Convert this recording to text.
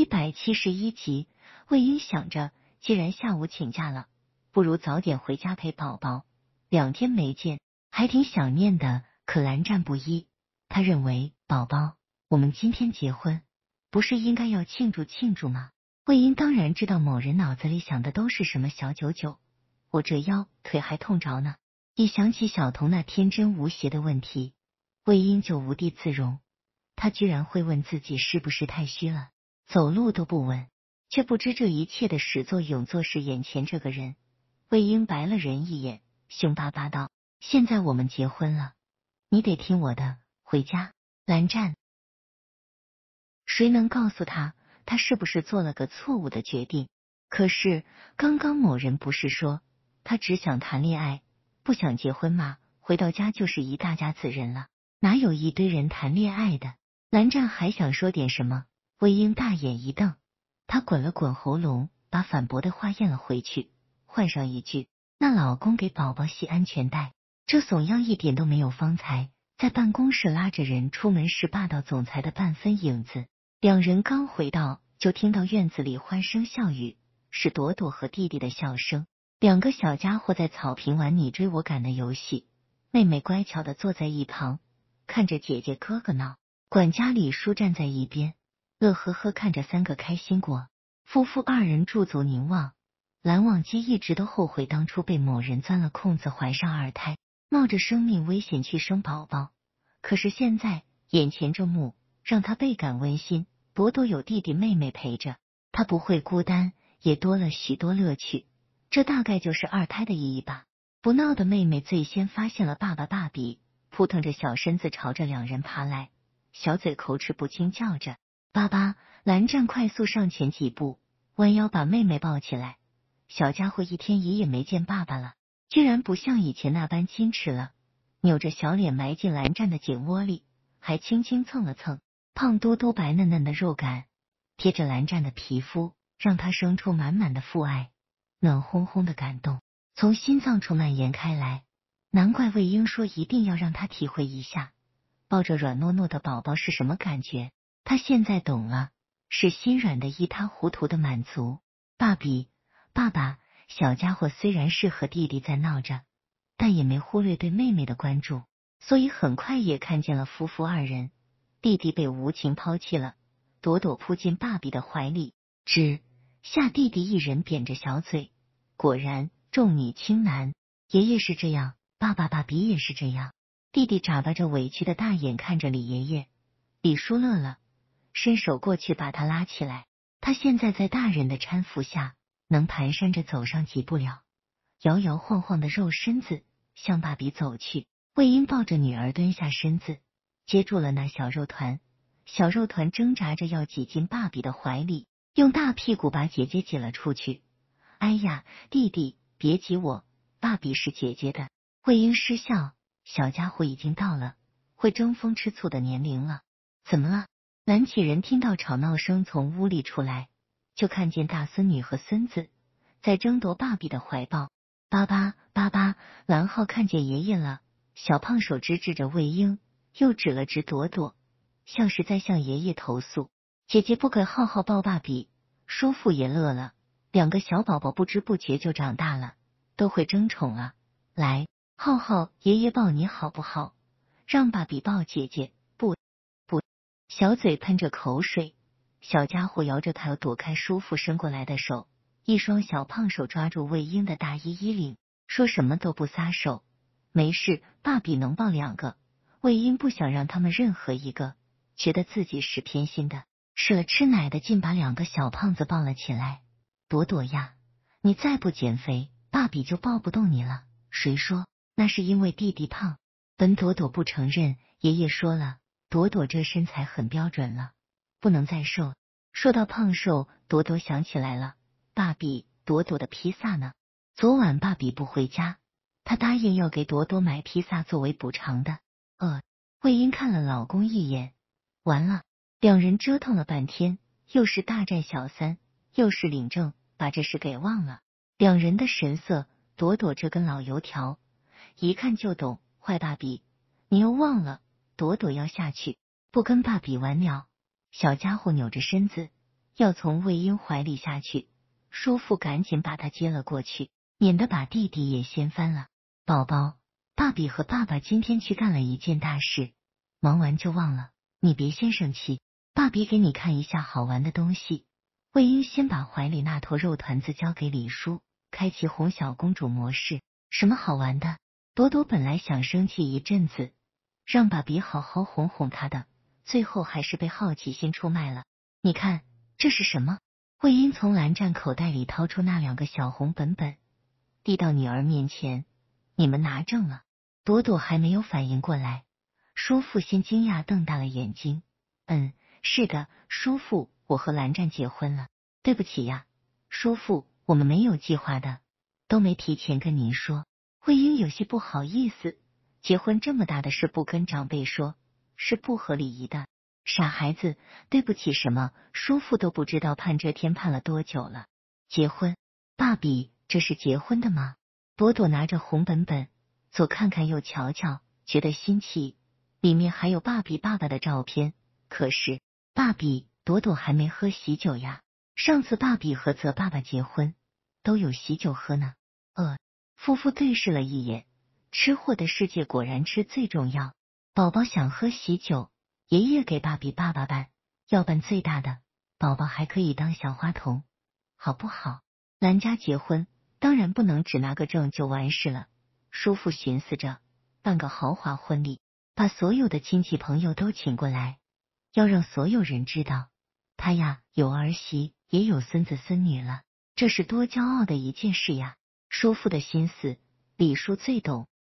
一百七十一集，魏婴想着，既然下午请假了，不如早点回家陪宝宝。两天没见，还挺想念的。可蓝湛不依，他认为宝宝，我们今天结婚，不是应该要庆祝庆祝吗？魏婴当然知道，某人脑子里想的都是什么小九九。我这腰腿还痛着呢，一想起小童那天真无邪的问题，魏婴就无地自容。他居然会问自己，是不是太虚了？走路都不稳，却不知这一切的始作俑者是眼前这个人。魏婴白了人一眼，凶巴巴道：“现在我们结婚了，你得听我的，回家。”蓝湛，谁能告诉他，他是不是做了个错误的决定？可是刚刚某人不是说他只想谈恋爱，不想结婚吗？回到家就是一大家子人了，哪有一堆人谈恋爱的？蓝湛还想说点什么。魏婴大眼一瞪，他滚了滚喉咙，把反驳的话咽了回去，换上一句：“那老公给宝宝系安全带，这怂样一点都没有方才在办公室拉着人出门时霸道总裁的半分影子。”两人刚回到，就听到院子里欢声笑语，是朵朵和弟弟的笑声。两个小家伙在草坪玩你追我赶的游戏，妹妹乖巧的坐在一旁看着姐姐哥哥闹。管家李叔站在一边。乐呵呵看着三个开心果，夫妇二人驻足凝望。蓝忘机一直都后悔当初被某人钻了空子怀上二胎，冒着生命危险去生宝宝。可是现在眼前这幕让他倍感温馨。朵朵有弟弟妹妹陪着，他不会孤单，也多了许多乐趣。这大概就是二胎的意义吧。不闹的妹妹最先发现了爸爸、爸比，扑腾着小身子朝着两人爬来，小嘴口齿不清叫着。爸爸，蓝湛快速上前几步，弯腰把妹妹抱起来。小家伙一天一夜没见爸爸了，居然不像以前那般矜持了，扭着小脸埋进蓝湛的颈窝里，还轻轻蹭了蹭，胖嘟嘟、白嫩嫩的肉感贴着蓝湛的皮肤，让他生出满满的父爱，暖烘烘的感动从心脏处蔓延开来。难怪魏婴说一定要让他体会一下抱着软糯糯的宝宝是什么感觉。他现在懂了，是心软的一塌糊涂的满足。爸比，爸爸，小家伙虽然是和弟弟在闹着，但也没忽略对妹妹的关注，所以很快也看见了夫妇二人。弟弟被无情抛弃了，朵朵扑进爸比的怀里，只下弟弟一人扁着小嘴。果然重女轻男，爷爷是这样，爸爸爸比也是这样。弟弟眨巴着委屈的大眼看着李爷爷，李叔乐了。伸手过去把他拉起来，他现在在大人的搀扶下能蹒跚着走上几步了，摇摇晃晃的肉身子向爸比走去。魏婴抱着女儿蹲下身子接住了那小肉团，小肉团挣扎着要挤进爸比的怀里，用大屁股把姐姐挤了出去。哎呀，弟弟，别挤我，爸比是姐姐的。魏婴失笑，小家伙已经到了会争风吃醋的年龄了。怎么了？蓝启仁听到吵闹声从屋里出来，就看见大孙女和孙子在争夺爸比的怀抱。爸爸，爸爸！蓝浩看见爷爷了，小胖手指指着魏婴，又指了指朵朵，像是在向爷爷投诉：“姐姐不给浩浩抱爸比。”叔父也乐了，两个小宝宝不知不觉就长大了，都会争宠了。来，浩浩，爷爷抱你好不好？让爸比抱姐姐。小嘴喷着口水，小家伙摇着头躲开叔父伸过来的手，一双小胖手抓住魏婴的大衣衣领，说什么都不撒手。没事，爸比能抱两个。魏婴不想让他们任何一个觉得自己是偏心的，使了吃奶的劲把两个小胖子抱了起来。朵朵呀，你再不减肥，爸比就抱不动你了。谁说？那是因为弟弟胖。本朵朵不承认。爷爷说了。朵朵这身材很标准了，不能再瘦。说到胖瘦，朵朵想起来了，爸比，朵朵的披萨呢？昨晚爸比不回家，他答应要给朵朵买披萨作为补偿的。呃，魏英看了老公一眼，完了，两人折腾了半天，又是大战小三，又是领证，把这事给忘了。两人的神色，朵朵这根老油条，一看就懂，坏爸比，你又忘了。朵朵要下去，不跟爸比玩鸟。小家伙扭着身子要从魏婴怀里下去，叔父赶紧把他接了过去，免得把弟弟也掀翻了。宝宝，爸比和爸爸今天去干了一件大事，忙完就忘了，你别先生气。爸比给你看一下好玩的东西。魏婴先把怀里那坨肉团子交给李叔，开启哄小公主模式。什么好玩的？朵朵本来想生气一阵子。让爸比好好哄哄他的，最后还是被好奇心出卖了。你看这是什么？魏婴从蓝湛口袋里掏出那两个小红本本，递到女儿面前。你们拿证了？朵朵还没有反应过来，叔父先惊讶瞪大了眼睛。嗯，是的，叔父，我和蓝湛结婚了。对不起呀，叔父，我们没有计划的，都没提前跟您说。魏婴有些不好意思。结婚这么大的事不跟长辈说，是不合礼仪的。傻孩子，对不起，什么叔父都不知道，盼这天盼了多久了。结婚，爸比，这是结婚的吗？朵朵拿着红本本，左看看右瞧瞧，觉得新奇，里面还有爸比爸爸的照片。可是，爸比，朵朵还没喝喜酒呀。上次爸比和泽爸爸结婚，都有喜酒喝呢。呃，夫妇对视了一眼。吃货的世界果然吃最重要。宝宝想喝喜酒，爷爷给爸比爸爸办，要办最大的。宝宝还可以当小花童，好不好？兰家结婚当然不能只拿个证就完事了。叔父寻思着办个豪华婚礼，把所有的亲戚朋友都请过来，要让所有人知道他呀有儿媳也有孙子孙女了，这是多骄傲的一件事呀！叔父的心思，李叔最懂。